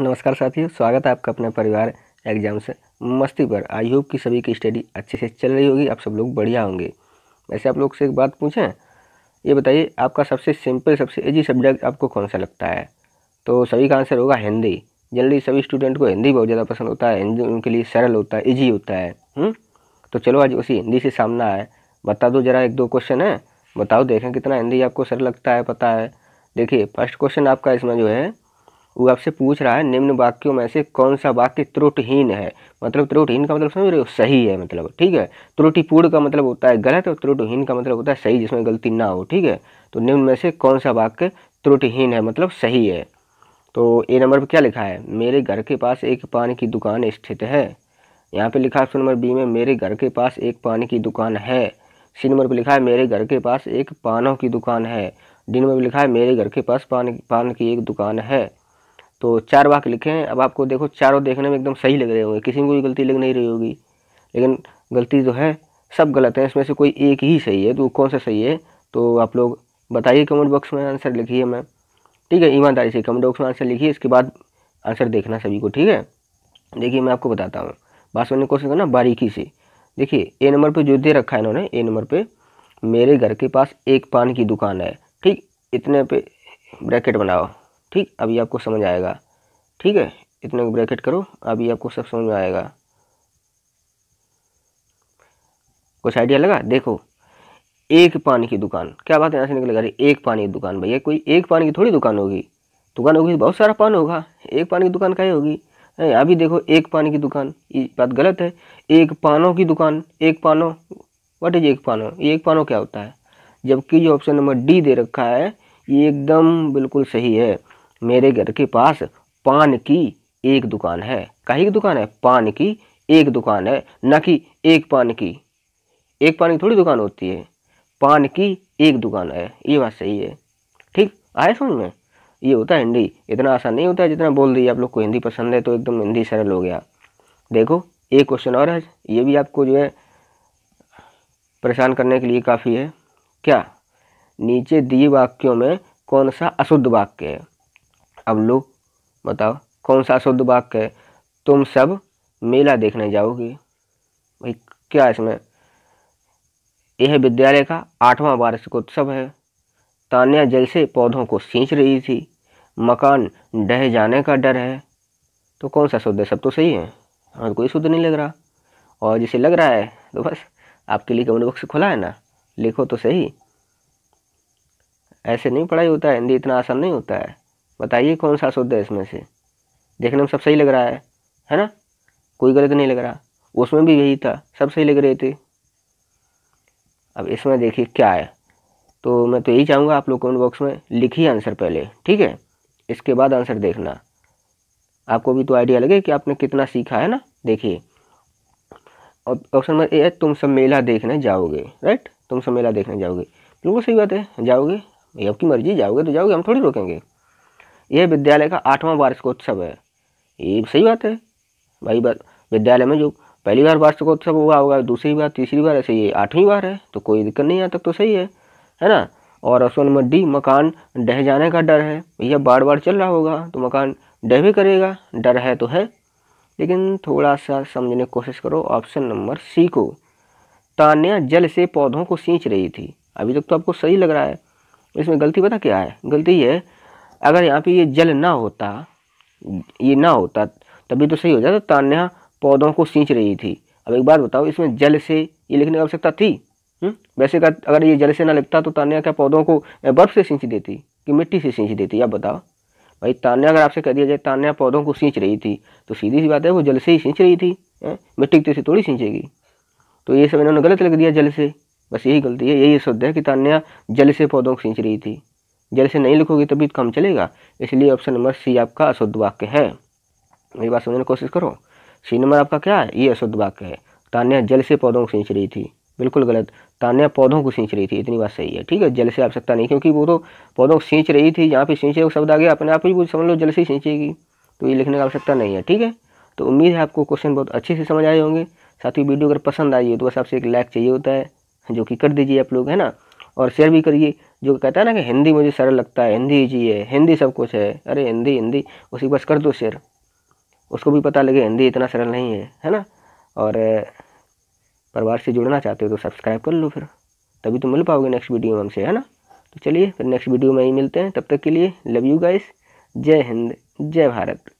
नमस्कार साथियों स्वागत है आपका अपने परिवार एग्जाम से मस्ती पर आई होप कि सभी की स्टडी अच्छे से चल रही होगी आप सब लोग बढ़िया होंगे वैसे आप लोग से एक बात पूछें ये बताइए आपका सबसे सिंपल सबसे ईजी सब्जेक्ट आपको कौन सा लगता है तो सभी का आंसर होगा हिंदी जनरली सभी स्टूडेंट को हिंदी बहुत ज़्यादा पसंद होता है हिंदी उनके लिए सरल होता है ईजी होता है हुँ? हम्म? तो चलो आज उसी हिंदी से सामना है बता दो ज़रा एक दो क्वेश्चन है बताओ देखें कितना हिंदी आपको सरल लगता है पता है देखिए फर्स्ट क्वेश्चन आपका इसमें जो है वो आपसे पूछ रहा है निम्न वाक्यों में से कौन सा वाक्य त्रुटिहीन है मतलब त्रुटिहीन का मतलब समझ रहे हो सही है मतलब ठीक है त्रुटिपूर्ण का मतलब होता है गलत और त्रुटिहीन का मतलब होता है सही जिसमें गलती ना हो ठीक है तो निम्न में से कौन सा वाक्य त्रुटिहीन है मतलब सही है तो ए नंबर पर क्या लिखा है मेरे घर के पास एक पान की दुकान स्थित है यहाँ पे लिखा है ऑप्शन नंबर बी में मेरे घर के पास एक पान की दुकान है सी नंबर पर लिखा है मेरे घर के पास एक पानों की दुकान है डी नंबर पर लिखा है मेरे घर के पास पान पान की एक दुकान है तो चार वाक्य लिखे हैं अब आपको देखो चारों देखने में एकदम सही लग रहे होंगे किसी में भी गलती लग नहीं रही होगी लेकिन गलती जो है सब गलत है इसमें से कोई एक ही सही है तो कौन सा सही है तो आप लोग बताइए कमेंट बॉक्स में आंसर लिखिए मैं ठीक है ईमानदारी से कमेंट बॉक्स में आंसर लिखिए इसके बाद आंसर देखना सभी को ठीक है देखिए मैं आपको बताता हूँ बात सुनने की कोशिश करना बारीकी से देखिए ए नंबर पर जो दे रखा है इन्होंने ए नंबर पर मेरे घर के पास एक पान की दुकान है ठीक इतने पे ब्रैकेट बनाओ ठीक अभी आपको समझ आएगा ठीक है इतने को ब्रैकेट करो अभी आपको सब समझ आएगा कुछ आइडिया लगा देखो एक पानी की दुकान क्या बात है यहाँ से निकलेगा अरे एक पानी की दुकान भैया कोई एक पानी की थोड़ी दुकान होगी दुकान होगी तो बहुत सारा पान होगा एक पानी की दुकान कहीं होगी अभी देखो एक पानी की दुकान ये बात गलत है एक पानों की दुकान एक पानो वट इज एक पानो ये एक पानो क्या होता है जबकि जो ऑप्शन नंबर डी दे रखा है ये एकदम बिल्कुल सही है मेरे घर के पास पान की एक दुकान है कहीं की दुकान है पान की एक दुकान है न कि एक पान की एक पान की थोड़ी दुकान होती है पान की एक दुकान है ये बात सही है ठीक आए समझ में ये होता है हिंदी इतना आसान नहीं होता है जितना बोल दिए आप लोग को हिंदी पसंद है तो एकदम हिंदी सरल हो गया देखो एक क्वेश्चन और है ये भी आपको जो है परेशान करने के लिए काफ़ी है क्या नीचे दिए वाक्यों में कौन सा अशुद्ध वाक्य है अब लोग बताओ कौन सा शुद्ध वाक्य है तुम सब मेला देखने जाओगे भाई क्या इसमें यह विद्यालय का आठवां वार्षिकोत्सव है तान्या जल से पौधों को सींच रही थी मकान ढह जाने का डर है तो कौन सा शुद्ध है सब तो सही है और हाँ, कोई शुद्ध नहीं लग रहा और जिसे लग रहा है तो बस आपके लिए कमेंट बॉक्स खुला है ना लिखो तो सही ऐसे नहीं पढ़ाई होता है हिंदी इतना आसान नहीं होता है बताइए कौन सा शुद्ध है इसमें से देखने में सब सही लग रहा है है ना कोई गलत नहीं लग रहा उसमें भी यही था सब सही लग रहे थे अब इसमें देखिए क्या है तो मैं तो यही चाहूँगा आप लोग कमेंट बॉक्स में लिखिए आंसर पहले ठीक है इसके बाद आंसर देखना आपको भी तो आइडिया लगे कि आपने कितना सीखा है ना देखिए ऑप्शन नंबर ए है तुम सब मेला देखने जाओगे राइट तुम सब मेला देखने जाओगे बिल्कुल सही बात है जाओगे आपकी मर्जी जाओगे तो जाओगे हम थोड़ी रोकेंगे यह विद्यालय का आठवां वार्षिकोत्सव है ये सही बात है भाई बात विद्यालय में जो पहली बार वार्षिकोत्सव हुआ होगा दूसरी बार तीसरी बार ऐसे ये आठवीं बार है तो कोई दिक्कत नहीं आता तक तो सही है है ना और ऑप्शन नंबर डी मकान डह जाने का डर है भैया बार बार चल रहा होगा तो मकान डह भी करेगा डर है तो है लेकिन थोड़ा सा समझने की कोशिश करो ऑप्शन नंबर सी को तान्या जल से पौधों को सींच रही थी अभी तक तो आपको सही लग रहा है इसमें गलती पता क्या है गलती ये है अगर यहाँ पे ये जल ना होता ये ना होता तभी तो सही हो जाता तान्या पौधों को सींच रही थी अब एक बात बताओ इसमें जल से ये लिखने की आवश्यकता थी हुँ? हम्म? वैसे का अगर ये जल से ना लिखता तो तान्या क्या पौधों को बर्फ़ से सींच देती कि मिट्टी से सींच देती आप बताओ भाई तान्या अगर आपसे कह दिया जाए तान्या पौधों को सींच रही थी तो सीधी सी बात है वो जल से ही सींच रही थी मिट्टी से थोड़ी सींचेगी तो ये सब इन्होंने गलत लग दिया जल से बस यही गलती है यही शुद्ध है कि तान्या जल से पौधों को सींच रही थी जल से नहीं लिखोगे तभी तो काम चलेगा इसलिए ऑप्शन नंबर सी आपका अशुद्ध वाक्य है मेरी बात समझने की कोशिश करो सी नंबर आपका क्या है ये अशुद्ध वाक्य है तान्या जल से पौधों को सींच रही थी बिल्कुल गलत तान्या पौधों को सींच रही थी इतनी बात सही है ठीक है जल से आवश्यकता नहीं क्योंकि वो तो पौधों को सींच रही थी यहाँ पे सींचे वो शब्द आ गया अपने आप ही वो समझ लो जल से सींचेगी तो ये लिखने का आवश्यकता नहीं है ठीक है तो उम्मीद है आपको क्वेश्चन बहुत अच्छे से समझ आए होंगे साथ ही वीडियो अगर पसंद आई हो तो बस आपसे एक लाइक चाहिए होता है जो कि कर दीजिए आप लोग है ना और शेयर भी करिए जो कहता है ना कि हिंदी मुझे सरल लगता है हिंदी ईजी है हिंदी सब कुछ है अरे हिंदी हिंदी उसी बस कर दो शेयर उसको भी पता लगे हिंदी इतना सरल नहीं है है ना और परिवार से जुड़ना चाहते हो तो सब्सक्राइब कर लो फिर तभी तो मिल पाओगे नेक्स्ट वीडियो में हमसे है ना तो चलिए फिर नेक्स्ट वीडियो में ही मिलते हैं तब तक के लिए लव यू गाइस जय हिंद जय भारत